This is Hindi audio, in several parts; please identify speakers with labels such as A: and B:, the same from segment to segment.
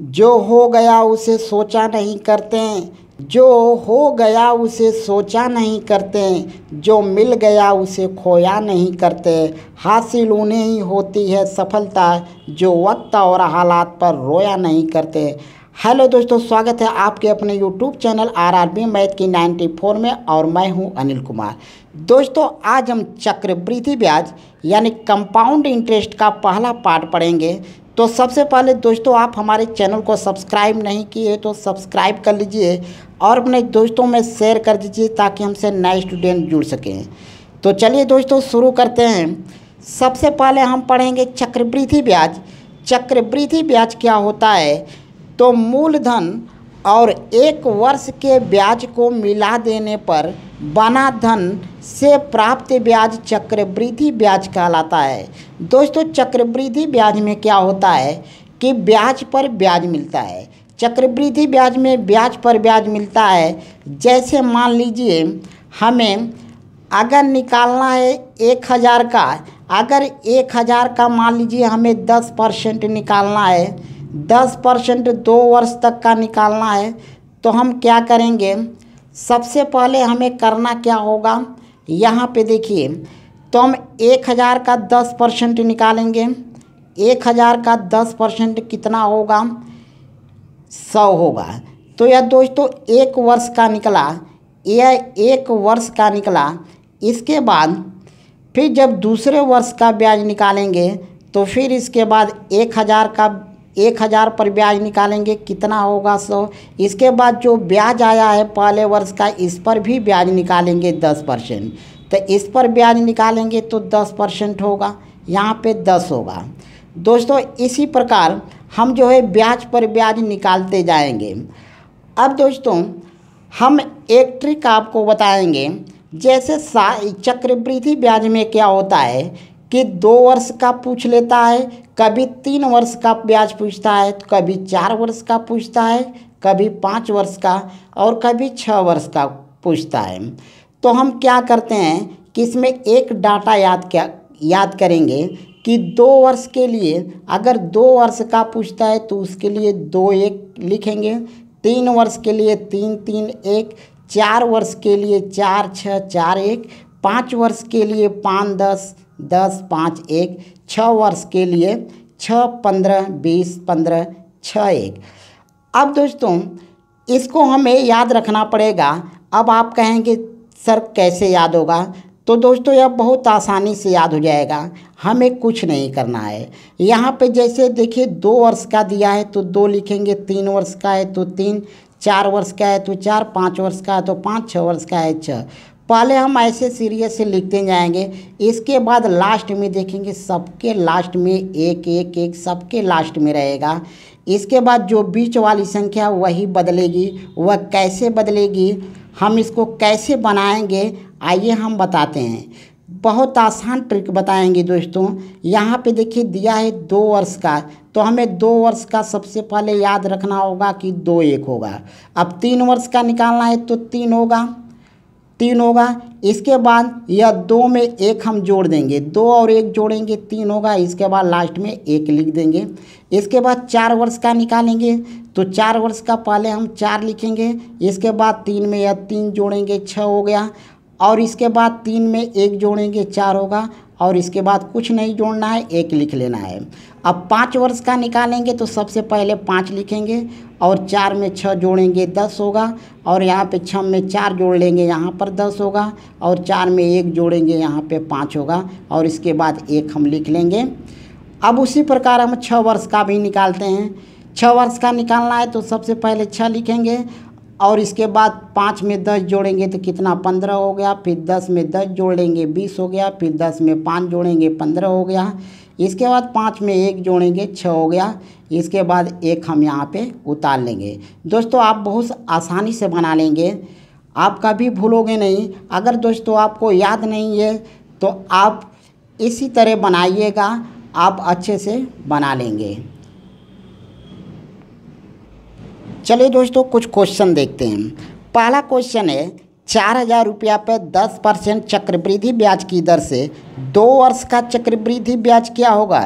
A: जो हो गया उसे सोचा नहीं करते जो हो गया उसे सोचा नहीं करते जो मिल गया उसे खोया नहीं करते हासिल उन्हें ही होती है सफलता जो वक्त और हालात पर रोया नहीं करते हेलो दोस्तों स्वागत है आपके अपने यूट्यूब चैनल आरआरबी मैथ की 94 में और मैं हूं अनिल कुमार दोस्तों आज हम चक्रवृद्धि ब्याज यानी कंपाउंड इंटरेस्ट का पहला पार्ट पढ़ेंगे तो सबसे पहले दोस्तों आप हमारे चैनल को सब्सक्राइब नहीं किए तो सब्सक्राइब कर लीजिए और अपने दोस्तों में शेयर कर दीजिए ताकि हमसे नए स्टूडेंट जुड़ सकें तो चलिए दोस्तों शुरू करते हैं सबसे पहले हम पढ़ेंगे चक्रवृद्धि ब्याज चक्रवृद्धि ब्याज क्या होता है तो मूलधन और एक वर्ष के ब्याज को मिला देने पर बना धन से प्राप्त ब्याज चक्रवृद्धि ब्याज कहलाता है दोस्तों चक्रवृद्धि ब्याज में क्या होता है कि ब्याज पर ब्याज मिलता है चक्रवृद्धि ब्याज में ब्याज पर ब्याज मिलता है जैसे मान लीजिए हमें अगर निकालना है एक हज़ार का अगर एक हज़ार का मान लीजिए हमें दस परसेंट निकालना है दस परसेंट दो वर्ष तक का निकालना है तो हम क्या करेंगे सबसे पहले हमें करना क्या होगा यहाँ पे देखिए तो हम एक हज़ार का दस परसेंट निकालेंगे एक हज़ार का दस परसेंट कितना होगा सौ होगा तो यह दोस्तों एक वर्ष का निकला यह एक वर्ष का निकला इसके बाद फिर जब दूसरे वर्ष का ब्याज निकालेंगे तो फिर इसके बाद एक हज़ार का एक हज़ार पर ब्याज निकालेंगे कितना होगा सौ इसके बाद जो ब्याज आया है पहले वर्ष का इस पर भी ब्याज निकालेंगे दस परसेंट तो इस पर ब्याज निकालेंगे तो दस परसेंट होगा यहाँ पे दस होगा दोस्तों इसी प्रकार हम जो है ब्याज पर ब्याज निकालते जाएंगे अब दोस्तों हम एक ट्रिक आपको बताएंगे जैसे चक्रवृद्धि ब्याज में क्या होता है कि दो वर्ष का पूछ लेता है कभी तीन वर्ष का ब्याज पूछता है तो कभी चार वर्ष का पूछता है कभी पाँच वर्ष का और कभी छः वर्ष का पूछता है तो हम क्या करते हैं कि इसमें एक डाटा याद क्या याद करेंगे कि दो वर्ष के लिए अगर दो वर्ष का पूछता है तो उसके लिए दो एक लिखेंगे तीन वर्ष के लिए तीन तीन एक चार वर्ष के लिए चार छः चार एक पाँच वर्ष के लिए पाँच दस दस पाँच एक छः वर्ष के लिए छः पंद्रह बीस पंद्रह छः एक अब दोस्तों इसको हमें याद रखना पड़ेगा अब आप कहेंगे सर कैसे याद होगा तो दोस्तों यह बहुत आसानी से याद हो जाएगा हमें कुछ नहीं करना है यहाँ पे जैसे देखिए दो वर्ष का दिया है तो दो लिखेंगे तीन वर्ष का है तो तीन चार वर्ष का है तो चार पाँच वर्ष का है तो पाँच छः वर्ष का है छः पहले हम ऐसे सीरियल से लिखते जाएंगे इसके बाद लास्ट में देखेंगे सबके लास्ट में एक एक एक सबके लास्ट में रहेगा इसके बाद जो बीच वाली संख्या वही बदलेगी वह कैसे बदलेगी हम इसको कैसे बनाएंगे आइए हम बताते हैं बहुत आसान ट्रिक बताएंगे दोस्तों यहाँ पे देखिए दिया है दो वर्ष का तो हमें दो वर्ष का सबसे पहले याद रखना होगा कि दो एक होगा अब तीन वर्ष का निकालना है तो तीन होगा तीन होगा इसके बाद यह दो में एक हम जोड़ देंगे दो और एक जोड़ेंगे तीन होगा इसके बाद लास्ट में एक लिख देंगे इसके बाद चार वर्ष का निकालेंगे तो चार वर्ष का पहले हम चार लिखेंगे इसके बाद तीन में यह तीन जोड़ेंगे छः हो गया और इसके बाद तीन में एक जोड़ेंगे चार होगा और इसके बाद कुछ नहीं जोड़ना है एक लिख लेना है अब पाँच वर्ष का निकालेंगे तो सबसे पहले पाँच लिखेंगे और चार में छः जोड़ेंगे दस होगा और यहाँ पे छः में चार जोड़ लेंगे यहाँ पर दस होगा और चार में एक जोड़ेंगे यहाँ पे पाँच होगा और इसके बाद एक हम लिख लेंगे अब उसी प्रकार हम छः वर्ष का भी निकालते हैं छः वर्ष का निकालना है तो सबसे पहले छः लिखेंगे और इसके बाद पाँच में दस जोड़ेंगे तो कितना पंद्रह हो गया फिर दस में दस जोड़ेंगे बीस हो गया फिर दस में पाँच जोड़ेंगे पंद्रह हो गया इसके बाद पाँच में एक जोड़ेंगे छः हो गया इसके बाद एक हम यहाँ पे उतार लेंगे दोस्तों आप बहुत आसानी से बना लेंगे आप कभी भूलोगे नहीं अगर दोस्तों आपको याद नहीं है तो आप इसी तरह बनाइएगा आप अच्छे से बना लेंगे चलिए दोस्तों कुछ क्वेश्चन देखते हैं पहला क्वेश्चन है चार हजार रुपया पर दस परसेंट चक्रवृद्धि ब्याज की दर से दो वर्ष का चक्रवृद्धि ब्याज क्या होगा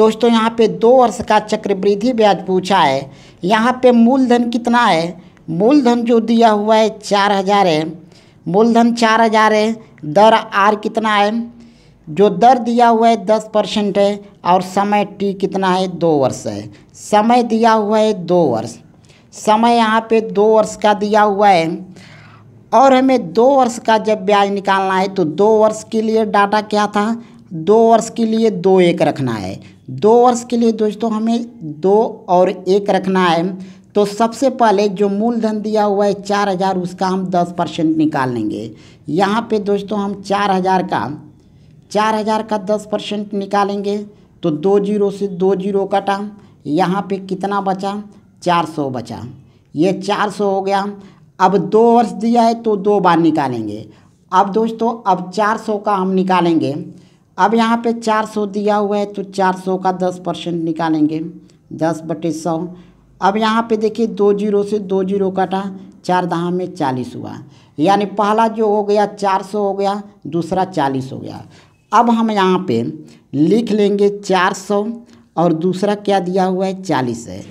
A: दोस्तों यहाँ पे दो वर्ष का चक्रवृद्धि ब्याज पूछा है यहाँ पे मूलधन कितना है मूलधन जो दिया हुआ है चार हजार है मूलधन चार हजार है दर आर कितना है जो दर दिया हुआ है दस परसेंट है और समय टी कितना है दो वर्ष है समय दिया हुआ है दो वर्ष समय यहाँ पे दो वर्ष का दिया हुआ है और हमें दो वर्ष का जब ब्याज निकालना है तो दो वर्ष के लिए डाटा क्या था दो वर्ष के लिए दो एक रखना है दो वर्ष के लिए दोस्तों हमें दो और एक रखना है तो सबसे पहले जो मूलधन दिया हुआ है चार हज़ार उसका हम दस परसेंट निकाल लेंगे यहाँ पे दोस्तों हम चार हज़ार का चार हज़ार का दस परसेंट निकालेंगे तो दो जीरो से दो जीरो कटा यहाँ पे कितना बचा चार सौ बचा ये चार सौ हो गया अब दो वर्ष दिया है तो दो बार निकालेंगे अब दोस्तों अब चार सौ का हम निकालेंगे अब यहाँ पे चार सौ दिया हुआ है तो चार सौ का दस परसेंट निकालेंगे दस बटे सौ अब यहाँ पे देखिए दो जीरो से दो जीरो काटा चार दहा में चालीस हुआ यानी पहला जो हो गया चार सौ हो गया दूसरा चालीस हो गया अब हम यहाँ पे लिख लेंगे चार सौ और दूसरा क्या दिया हुआ है चालीस है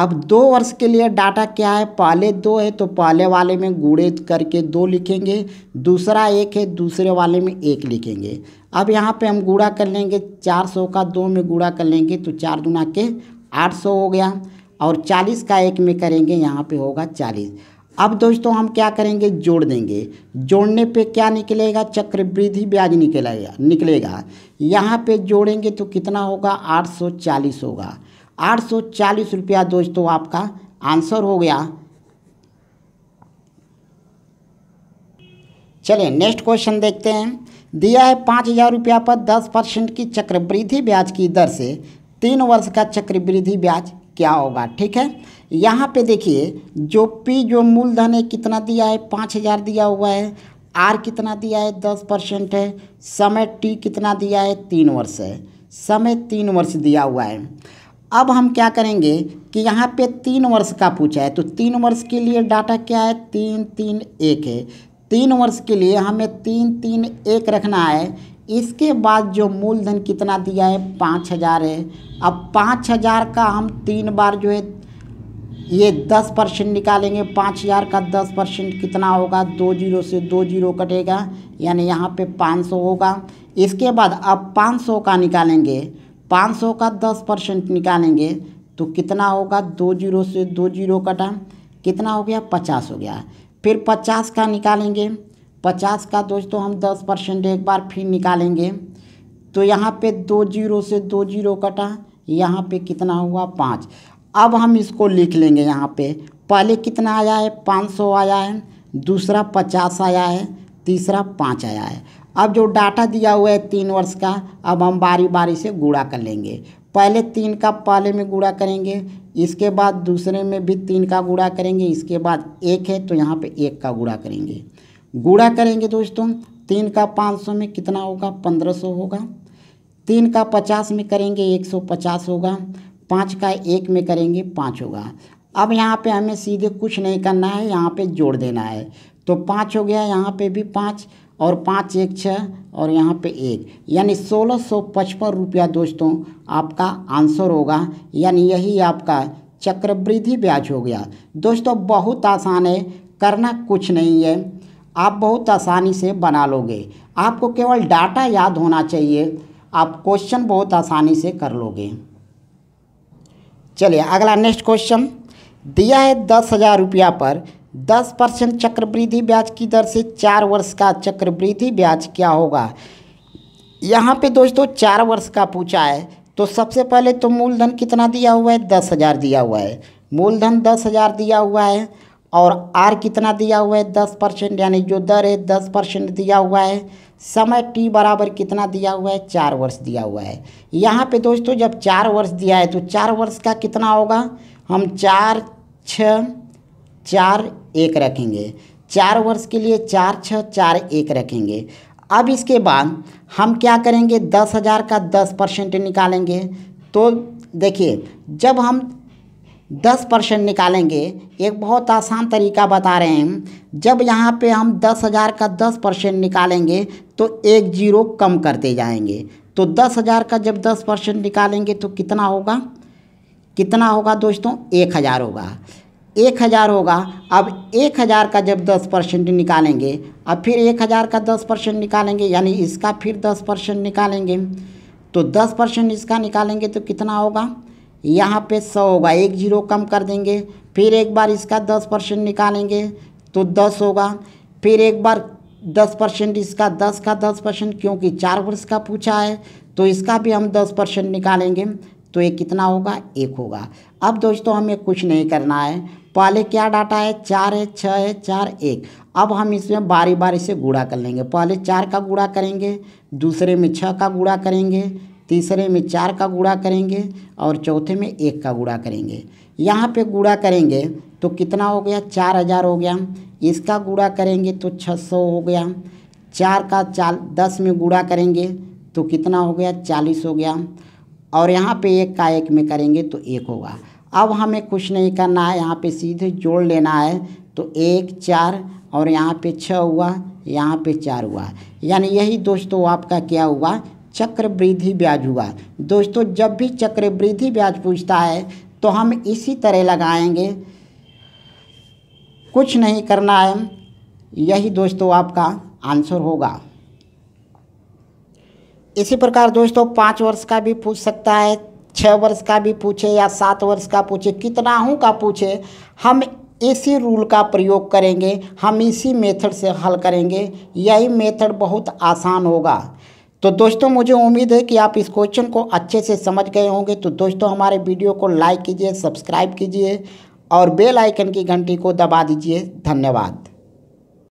A: अब दो वर्ष के लिए डाटा क्या है पहले दो है तो पहले वाले में गुड़े करके दो लिखेंगे दूसरा एक है दूसरे वाले में एक लिखेंगे अब यहाँ पे हम गुड़ा कर लेंगे चार सौ का दो में गुड़ा कर लेंगे तो चार दुना के आठ सौ हो गया और चालीस का एक में करेंगे यहाँ पे होगा चालीस अब दोस्तों हम क्या करेंगे जोड़ देंगे जोड़ने पर क्या निकलेगा चक्रवृद्धि ब्याज निकलेगा निकलेगा यहाँ पे जोड़ेंगे तो कितना होगा आठ होगा आठ सौ चालीस रुपया दोस्तों आपका आंसर हो गया चलिए नेक्स्ट क्वेश्चन देखते हैं दिया है पाँच हज़ार रुपया पर दस परसेंट की चक्रवृद्धि ब्याज की दर से तीन वर्ष का चक्रवृद्धि ब्याज क्या होगा ठीक है यहाँ पे देखिए जो पी जो मूलधन है कितना दिया है पाँच हज़ार दिया हुआ है आर कितना दिया है दस परसेंट है समय टी कितना दिया है तीन वर्ष है समय तीन वर्ष दिया हुआ है अब हम क्या करेंगे कि यहाँ पे तीन वर्ष का पूछा है तो तीन वर्ष के लिए डाटा क्या है तीन तीन एक है तीन वर्ष के लिए हमें तीन तीन एक रखना है इसके बाद जो मूलधन कितना दिया है पाँच हज़ार है अब पाँच हज़ार का हम तीन बार जो है ये दस परसेंट निकालेंगे पाँच हज़ार का दस परसेंट कितना होगा दो जीरो से दो जीरो कटेगा यानी यहाँ पे पाँच सौ होगा इसके बाद अब पाँच सौ का निकालेंगे पाँच सौ का दस परसेंट निकालेंगे तो कितना होगा दो जीरो से दो जीरो कटा कितना हो गया पचास हो गया फिर पचास का निकालेंगे पचास का दोस्तों हम दस परसेंट एक बार फिर निकालेंगे तो यहाँ पे दो जीरो से दो जीरो कटा यहाँ पे कितना हुआ पाँच अब हम इसको लिख लेंगे यहाँ पे पहले कितना आया है पाँच सौ आया है दूसरा पचास आया है तीसरा पाँच आया है अब जो डाटा दिया हुआ है तीन वर्ष का अब हम बारी बारी से गुड़ा कर लेंगे पहले तीन का पहले में गुड़ा करेंगे इसके बाद दूसरे में भी तीन का गुड़ा करेंगे इसके बाद एक है तो यहाँ पे एक का गुड़ा करेंगे गुड़ा करेंगे दोस्तों तीन का पाँच सौ में कितना होगा पंद्रह सौ होगा तीन का पचास में करेंगे एक सौ पचास होगा पाँच का एक में करेंगे पाँच होगा अब यहाँ पर हमें सीधे कुछ नहीं करना है यहाँ पर जोड़ देना है तो पाँच हो गया यहाँ पर भी पाँच और पाँच एक छः और यहाँ पे एक यानी सोलह सौ पचपन रुपया दोस्तों आपका आंसर होगा यानी यही आपका चक्रवृद्धि ब्याज हो गया दोस्तों बहुत आसान है करना कुछ नहीं है आप बहुत आसानी से बना लोगे आपको केवल डाटा याद होना चाहिए आप क्वेश्चन बहुत आसानी से कर लोगे चलिए अगला नेक्स्ट क्वेश्चन दिया है दस हज़ार रुपया पर दस परसेंट चक्रवृद्धि ब्याज की दर से चार वर्ष का चक्रवृद्धि ब्याज क्या होगा यहाँ पे दोस्तों चार वर्ष का पूछा है तो सबसे पहले तो मूलधन कितना दिया हुआ है दस हज़ार दिया हुआ है मूलधन दस हज़ार दिया हुआ है और आर कितना दिया हुआ है दस परसेंट यानी जो दर है दस परसेंट दिया हुआ है समय टी बराबर कितना दिया हुआ है चार वर्ष दिया हुआ है यहाँ पे दोस्तों जब चार वर्ष दिया है तो चार वर्ष का कितना होगा हम चार छः चार एक रखेंगे चार वर्ष के लिए चार छः चार एक रखेंगे अब इसके बाद हम क्या करेंगे दस हज़ार का दस परसेंट निकालेंगे तो देखिए जब हम दस परसेंट निकालेंगे एक बहुत आसान तरीका बता रहे हैं जब यहाँ पे हम दस हज़ार का दस परसेंट निकालेंगे तो एक जीरो कम करते जाएंगे तो दस हज़ार का जब दस परसेंट निकालेंगे तो कितना होगा कितना होगा दोस्तों एक हज़ार होगा एक हज़ार होगा अब एक हज़ार का जब दस परसेंट निकालेंगे अब फिर एक हज़ार का दस परसेंट निकालेंगे यानी इसका फिर दस परसेंट निकालेंगे तो दस परसेंट इसका निकालेंगे तो कितना होगा यहाँ पे सौ होगा एक जीरो कम कर देंगे फिर एक बार इसका दस परसेंट निकालेंगे तो दस होगा फिर एक बार दस परसेंट इसका दस का दस परसेंट क्योंकि चार वर्ष का पूछा है तो इसका भी हम दस परसेंट निकालेंगे तो ये कितना होगा एक होगा अब दोस्तों हमें कुछ नहीं करना है पहले क्या डाटा है चार है छः है चार एक अब हम इसमें बारी बारी से गुड़ा कर लेंगे पहले चार का गुड़ा करेंगे दूसरे में छः का गुड़ा करेंगे तीसरे में चार का गुड़ा करेंगे और चौथे में एक का गुड़ा करेंगे यहाँ पे गुड़ा करेंगे तो कितना हो गया चार हज़ार हो गया इसका गुड़ा करेंगे तो छः सौ हो गया चार का चाल दस में गुड़ा करेंगे तो कितना हो गया चालीस हो गया और यहाँ पे एक का एक में करेंगे तो एक होगा अब हमें कुछ नहीं करना है यहाँ पे सीधे जोड़ लेना है तो एक चार और यहाँ पे छः हुआ यहाँ पे चार हुआ यानी यही दोस्तों आपका क्या हुआ चक्रवृद्धि ब्याज हुआ दोस्तों जब भी चक्रवृद्धि ब्याज पूछता है तो हम इसी तरह लगाएंगे कुछ नहीं करना है यही दोस्तों आपका आंसर होगा इसी प्रकार दोस्तों पाँच वर्ष का भी पूछ सकता है छः वर्ष का भी पूछे या सात वर्ष का पूछे कितनाहू का पूछे हम इसी रूल का प्रयोग करेंगे हम इसी मेथड से हल करेंगे यही मेथड बहुत आसान होगा तो दोस्तों मुझे उम्मीद है कि आप इस क्वेश्चन को अच्छे से समझ गए होंगे तो दोस्तों हमारे वीडियो को लाइक कीजिए सब्सक्राइब कीजिए और बेल आइकन की घंटी को दबा दीजिए धन्यवाद